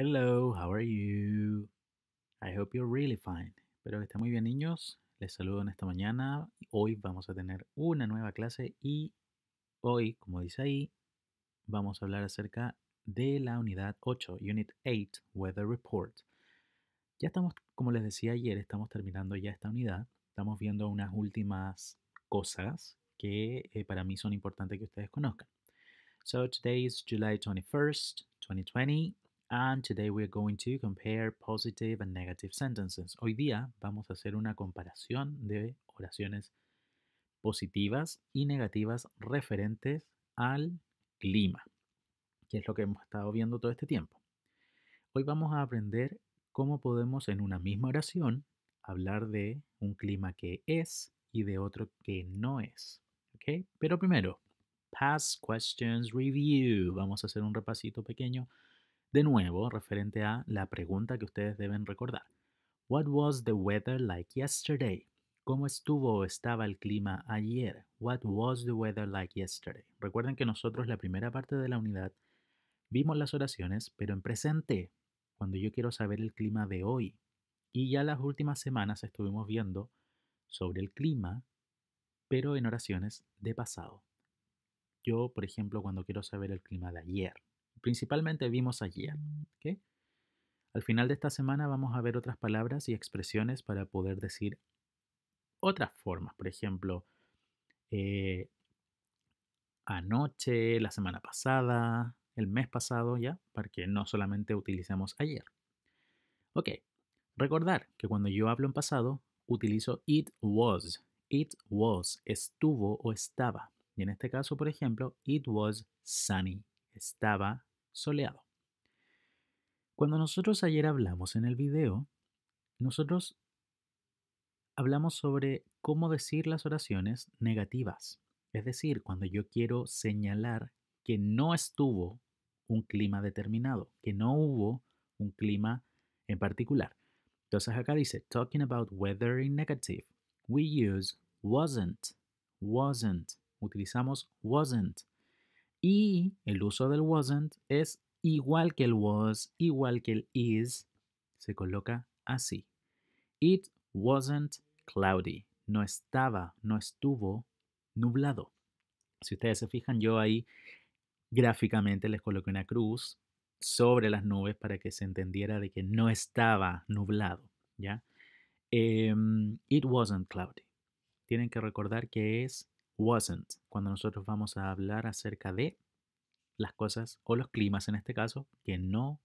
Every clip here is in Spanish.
Hello, how are you? I hope you're really fine. Espero que estén muy bien, niños. Les saludo en esta mañana. Hoy vamos a tener una nueva clase y hoy, como dice ahí, vamos a hablar acerca de la unidad 8, Unit 8, Weather Report. Ya estamos, como les decía ayer, estamos terminando ya esta unidad. Estamos viendo unas últimas cosas que eh, para mí son importantes que ustedes conozcan. So today is July 21st, 2020. And today going to compare positive and negative sentences. Hoy día vamos a hacer una comparación de oraciones positivas y negativas referentes al clima, que es lo que hemos estado viendo todo este tiempo. Hoy vamos a aprender cómo podemos en una misma oración hablar de un clima que es y de otro que no es. Pero primero, past questions review. Vamos a hacer un repasito pequeño de nuevo, referente a la pregunta que ustedes deben recordar. What was the weather like yesterday? ¿Cómo estuvo o estaba el clima ayer? What was the weather like yesterday? Recuerden que nosotros la primera parte de la unidad vimos las oraciones, pero en presente, cuando yo quiero saber el clima de hoy. Y ya las últimas semanas estuvimos viendo sobre el clima, pero en oraciones de pasado. Yo, por ejemplo, cuando quiero saber el clima de ayer, principalmente vimos ayer. Al final de esta semana vamos a ver otras palabras y expresiones para poder decir otras formas. Por ejemplo, eh, anoche, la semana pasada, el mes pasado, ¿ya? Para que no solamente utilicemos ayer. Ok, recordar que cuando yo hablo en pasado, utilizo it was. It was, estuvo o estaba. Y en este caso, por ejemplo, it was sunny. Estaba soleado. Cuando nosotros ayer hablamos en el video, nosotros hablamos sobre cómo decir las oraciones negativas. Es decir, cuando yo quiero señalar que no estuvo un clima determinado, que no hubo un clima en particular. Entonces acá dice, talking about weather in negative, we use wasn't, wasn't, utilizamos wasn't y el uso del wasn't es igual que el was, igual que el is, se coloca así. It wasn't cloudy. No estaba, no estuvo nublado. Si ustedes se fijan, yo ahí gráficamente les coloqué una cruz sobre las nubes para que se entendiera de que no estaba nublado, ¿ya? Em, it wasn't cloudy. Tienen que recordar que es wasn't, cuando nosotros vamos a hablar acerca de las cosas o los climas en este caso que no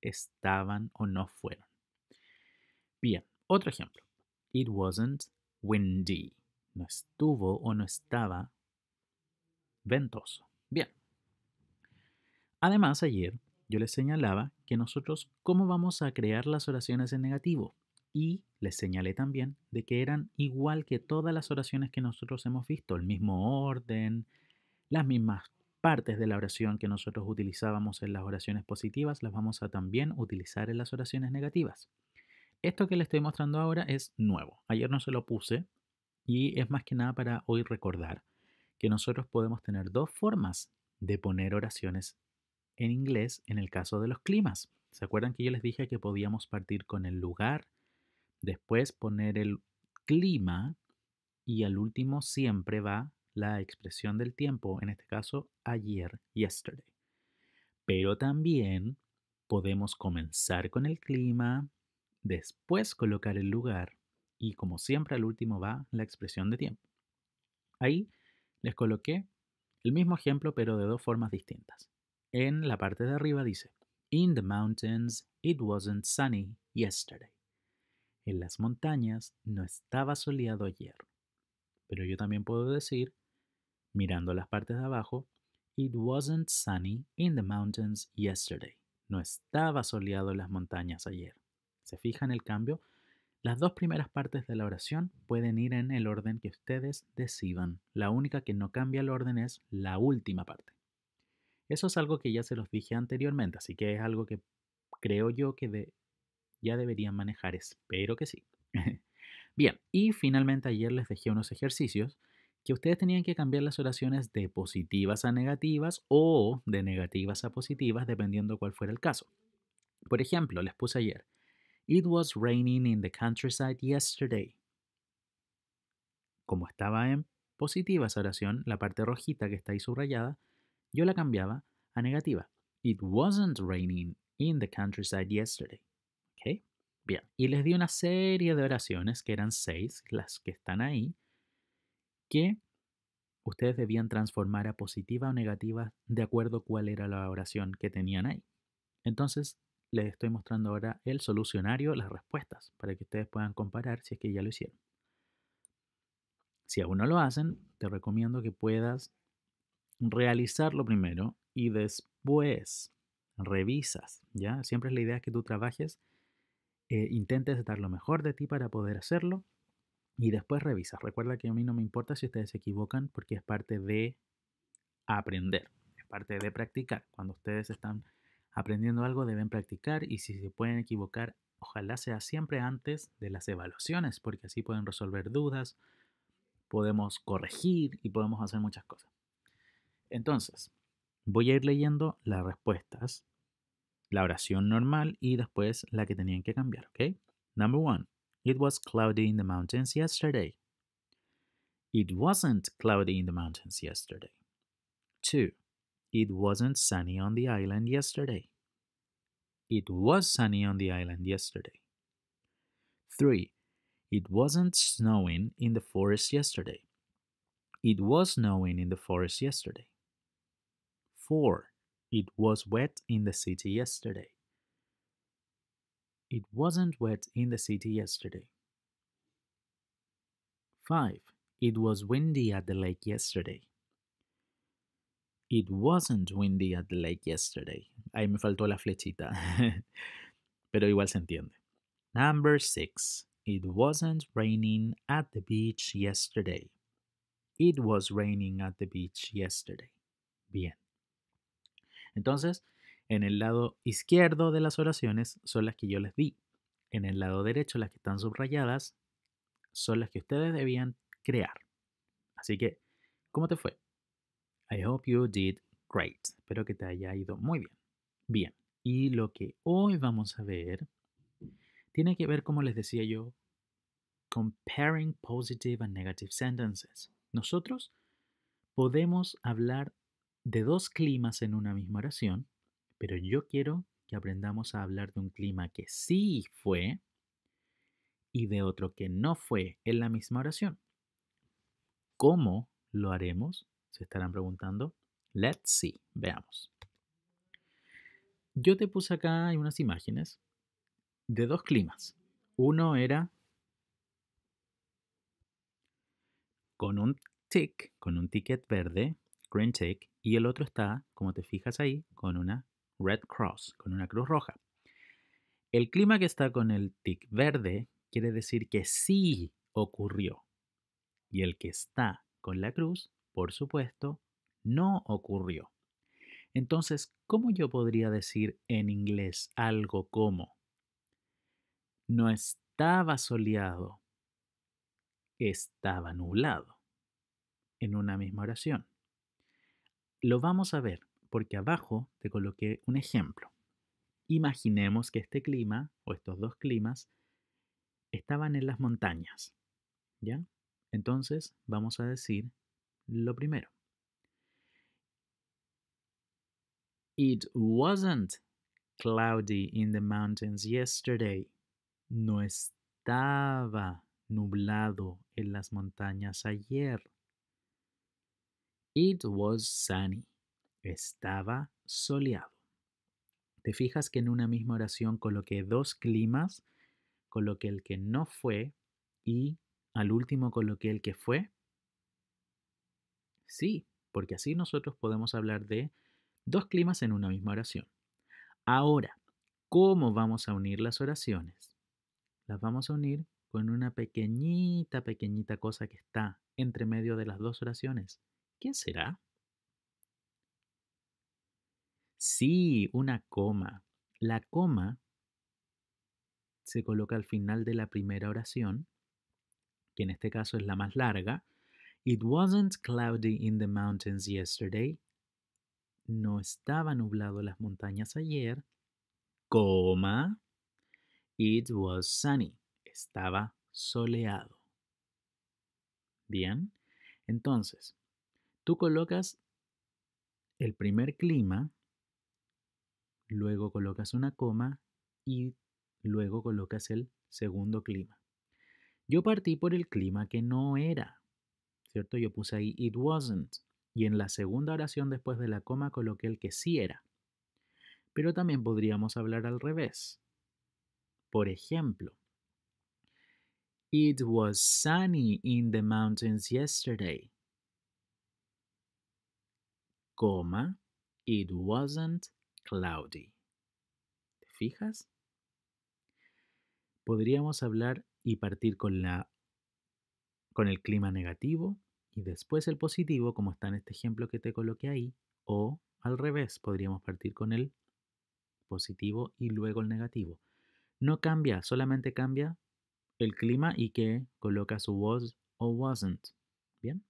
estaban o no fueron. Bien, otro ejemplo. It wasn't windy. No estuvo o no estaba ventoso. Bien. Además, ayer yo les señalaba que nosotros cómo vamos a crear las oraciones en negativo y les señalé también de que eran igual que todas las oraciones que nosotros hemos visto, el mismo orden, las mismas partes de la oración que nosotros utilizábamos en las oraciones positivas, las vamos a también utilizar en las oraciones negativas. Esto que les estoy mostrando ahora es nuevo. Ayer no se lo puse y es más que nada para hoy recordar que nosotros podemos tener dos formas de poner oraciones en inglés en el caso de los climas. ¿Se acuerdan que yo les dije que podíamos partir con el lugar después poner el clima y al último siempre va la expresión del tiempo, en este caso ayer, yesterday. Pero también podemos comenzar con el clima, después colocar el lugar y como siempre al último va la expresión de tiempo. Ahí les coloqué el mismo ejemplo pero de dos formas distintas. En la parte de arriba dice, In the mountains it wasn't sunny yesterday. En las montañas no estaba soleado ayer, pero yo también puedo decir, mirando las partes de abajo, It wasn't sunny in the mountains yesterday. No estaba soleado en las montañas ayer. ¿Se en el cambio? Las dos primeras partes de la oración pueden ir en el orden que ustedes decidan. La única que no cambia el orden es la última parte. Eso es algo que ya se los dije anteriormente, así que es algo que creo yo que de, ya deberían manejar, espero que sí. Bien, y finalmente ayer les dejé unos ejercicios que ustedes tenían que cambiar las oraciones de positivas a negativas o de negativas a positivas, dependiendo cuál fuera el caso. Por ejemplo, les puse ayer, It was raining in the countryside yesterday. Como estaba en positiva esa oración, la parte rojita que está ahí subrayada, yo la cambiaba a negativa. It wasn't raining in the countryside yesterday. Bien, y les di una serie de oraciones, que eran seis, las que están ahí, que ustedes debían transformar a positiva o negativa de acuerdo cuál era la oración que tenían ahí. Entonces, les estoy mostrando ahora el solucionario, las respuestas, para que ustedes puedan comparar si es que ya lo hicieron. Si aún no lo hacen, te recomiendo que puedas realizarlo primero y después revisas, ¿ya? Siempre es la idea que tú trabajes eh, intentes dar lo mejor de ti para poder hacerlo y después revisas. Recuerda que a mí no me importa si ustedes se equivocan porque es parte de aprender, es parte de practicar. Cuando ustedes están aprendiendo algo deben practicar y si se pueden equivocar, ojalá sea siempre antes de las evaluaciones porque así pueden resolver dudas, podemos corregir y podemos hacer muchas cosas. Entonces, voy a ir leyendo las respuestas la oración normal y después la que tenían que cambiar, ¿ok? Number one, it was cloudy in the mountains yesterday. It wasn't cloudy in the mountains yesterday. Two, it wasn't sunny on the island yesterday. It was sunny on the island yesterday. Three, it wasn't snowing in the forest yesterday. It was snowing in the forest yesterday. Four, it was wet in the city yesterday. It wasn't wet in the city yesterday. 5. It was windy at the lake yesterday. It wasn't windy at the lake yesterday. Ahí me faltó la flechita. Pero igual se entiende. Number 6. It wasn't raining at the beach yesterday. It was raining at the beach yesterday. Bien. Entonces, en el lado izquierdo de las oraciones son las que yo les di. En el lado derecho, las que están subrayadas, son las que ustedes debían crear. Así que, ¿cómo te fue? I hope you did great. Espero que te haya ido muy bien. Bien, y lo que hoy vamos a ver tiene que ver, como les decía yo, comparing positive and negative sentences. Nosotros podemos hablar de dos climas en una misma oración, pero yo quiero que aprendamos a hablar de un clima que sí fue y de otro que no fue en la misma oración. ¿Cómo lo haremos? Se estarán preguntando. Let's see, veamos. Yo te puse acá unas imágenes de dos climas. Uno era con un tick, con un ticket verde, green tick, y el otro está, como te fijas ahí, con una red cross, con una cruz roja. El clima que está con el tick verde quiere decir que sí ocurrió. Y el que está con la cruz, por supuesto, no ocurrió. Entonces, ¿cómo yo podría decir en inglés algo como? No estaba soleado, estaba nublado, en una misma oración. Lo vamos a ver porque abajo te coloqué un ejemplo. Imaginemos que este clima o estos dos climas estaban en las montañas. ¿Ya? Entonces vamos a decir lo primero. It wasn't cloudy in the mountains yesterday. No estaba nublado en las montañas ayer. It was sunny. Estaba soleado. Te fijas que en una misma oración coloqué dos climas, coloqué el que no fue y al último coloqué el que fue. Sí, porque así nosotros podemos hablar de dos climas en una misma oración. Ahora, ¿cómo vamos a unir las oraciones? Las vamos a unir con una pequeñita, pequeñita cosa que está entre medio de las dos oraciones. ¿Quién será? Sí, una coma. La coma se coloca al final de la primera oración, que en este caso es la más larga. It wasn't cloudy in the mountains yesterday. No estaba nublado las montañas ayer. Coma. It was sunny. Estaba soleado. Bien. Entonces, Tú colocas el primer clima, luego colocas una coma y luego colocas el segundo clima. Yo partí por el clima que no era, ¿cierto? Yo puse ahí it wasn't y en la segunda oración después de la coma coloqué el que sí era. Pero también podríamos hablar al revés. Por ejemplo, It was sunny in the mountains yesterday coma, it wasn't cloudy. ¿Te fijas? Podríamos hablar y partir con la con el clima negativo y después el positivo, como está en este ejemplo que te coloqué ahí, o al revés, podríamos partir con el positivo y luego el negativo. No cambia, solamente cambia el clima y que coloca su was o wasn't. ¿Bien?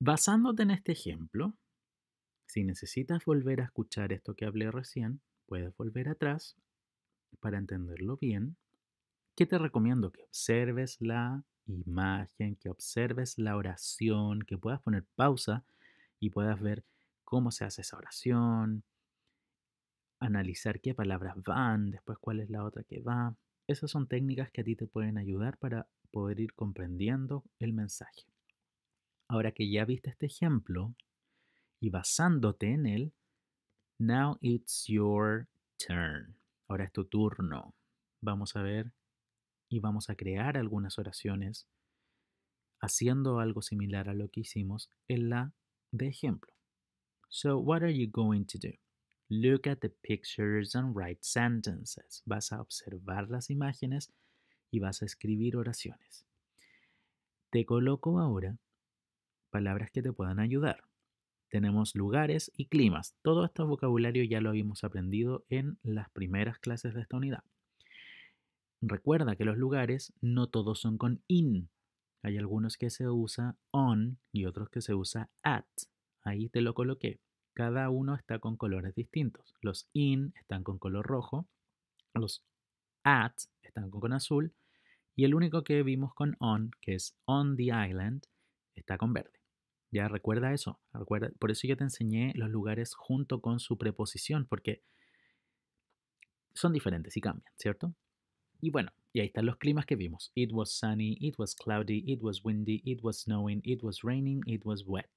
Basándote en este ejemplo, si necesitas volver a escuchar esto que hablé recién, puedes volver atrás para entenderlo bien. ¿Qué te recomiendo? Que observes la imagen, que observes la oración, que puedas poner pausa y puedas ver cómo se hace esa oración, analizar qué palabras van, después cuál es la otra que va. Esas son técnicas que a ti te pueden ayudar para poder ir comprendiendo el mensaje. Ahora que ya viste este ejemplo y basándote en él, now it's your turn. Ahora es tu turno. Vamos a ver y vamos a crear algunas oraciones haciendo algo similar a lo que hicimos en la de ejemplo. So, what are you going to do? Look at the pictures and write sentences. Vas a observar las imágenes y vas a escribir oraciones. Te coloco ahora palabras que te puedan ayudar. Tenemos lugares y climas. Todo este vocabulario ya lo habíamos aprendido en las primeras clases de esta unidad. Recuerda que los lugares no todos son con in. Hay algunos que se usa on y otros que se usa at. Ahí te lo coloqué. Cada uno está con colores distintos. Los in están con color rojo, los at están con, azul y el único que vimos con on, que es on the island, está con verde. Ya recuerda eso. Por eso yo te enseñé los lugares junto con su preposición, porque son diferentes y cambian, ¿cierto? Y bueno, y ahí están los climas que vimos. It was sunny, it was cloudy, it was windy, it was snowing, it was raining, it was wet.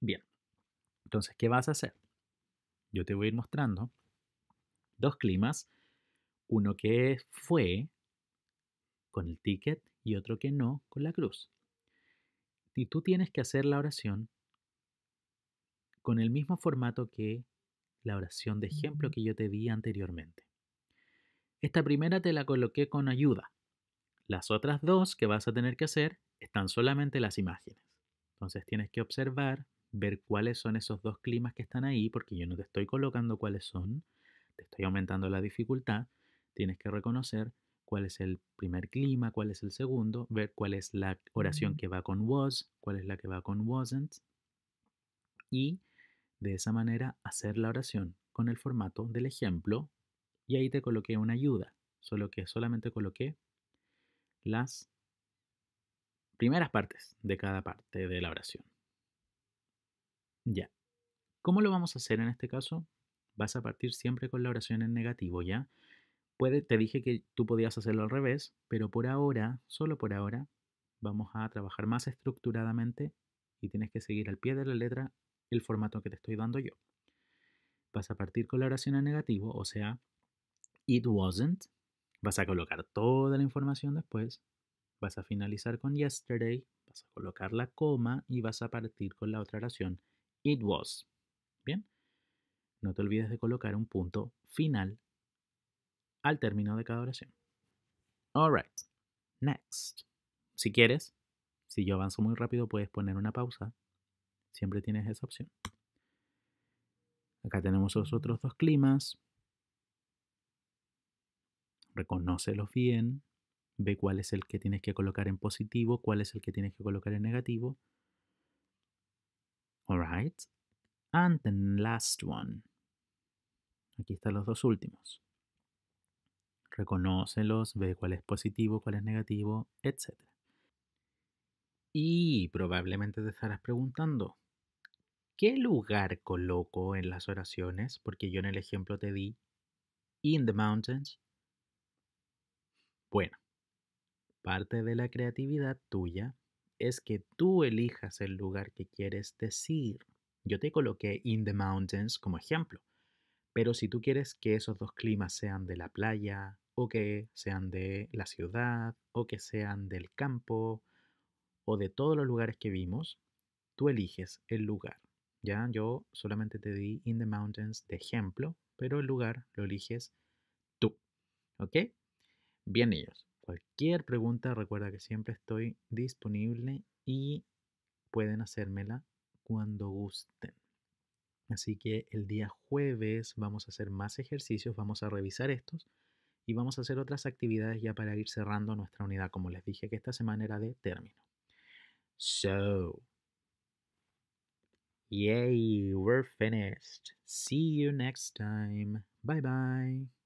Bien. Entonces, ¿qué vas a hacer? Yo te voy a ir mostrando dos climas. Uno que fue con el ticket y otro que no con la cruz. Y tú tienes que hacer la oración con el mismo formato que la oración de ejemplo que yo te di anteriormente. Esta primera te la coloqué con ayuda. Las otras dos que vas a tener que hacer están solamente las imágenes. Entonces tienes que observar, ver cuáles son esos dos climas que están ahí, porque yo no te estoy colocando cuáles son, te estoy aumentando la dificultad, tienes que reconocer cuál es el primer clima, cuál es el segundo, ver cuál es la oración que va con was, cuál es la que va con wasn't, y de esa manera hacer la oración con el formato del ejemplo, y ahí te coloqué una ayuda, solo que solamente coloqué las primeras partes de cada parte de la oración. Ya. ¿Cómo lo vamos a hacer en este caso? Vas a partir siempre con la oración en negativo, ¿ya? te dije que tú podías hacerlo al revés, pero por ahora, solo por ahora, vamos a trabajar más estructuradamente y tienes que seguir al pie de la letra el formato que te estoy dando yo. Vas a partir con la oración en negativo, o sea, it wasn't. Vas a colocar toda la información después. Vas a finalizar con yesterday. Vas a colocar la coma y vas a partir con la otra oración, it was. Bien. No te olvides de colocar un punto final al término de cada oración. Alright, next. Si quieres, si yo avanzo muy rápido, puedes poner una pausa. Siempre tienes esa opción. Acá tenemos los otros dos climas. Reconócelos bien. Ve cuál es el que tienes que colocar en positivo, cuál es el que tienes que colocar en negativo. Alright. And the last one. Aquí están los dos últimos reconócelos, ve cuál es positivo, cuál es negativo, etc. Y probablemente te estarás preguntando, ¿qué lugar coloco en las oraciones? Porque yo en el ejemplo te di in the mountains. Bueno, parte de la creatividad tuya es que tú elijas el lugar que quieres decir. Yo te coloqué in the mountains como ejemplo, pero si tú quieres que esos dos climas sean de la playa, o que sean de la ciudad, o que sean del campo, o de todos los lugares que vimos, tú eliges el lugar. Ya yo solamente te di In the Mountains de ejemplo, pero el lugar lo eliges tú. ¿Ok? Bien, ellos Cualquier pregunta, recuerda que siempre estoy disponible y pueden hacérmela cuando gusten. Así que el día jueves vamos a hacer más ejercicios, vamos a revisar estos y vamos a hacer otras actividades ya para ir cerrando nuestra unidad, como les dije que esta semana era de término. So, yay, we're finished. See you next time. Bye bye.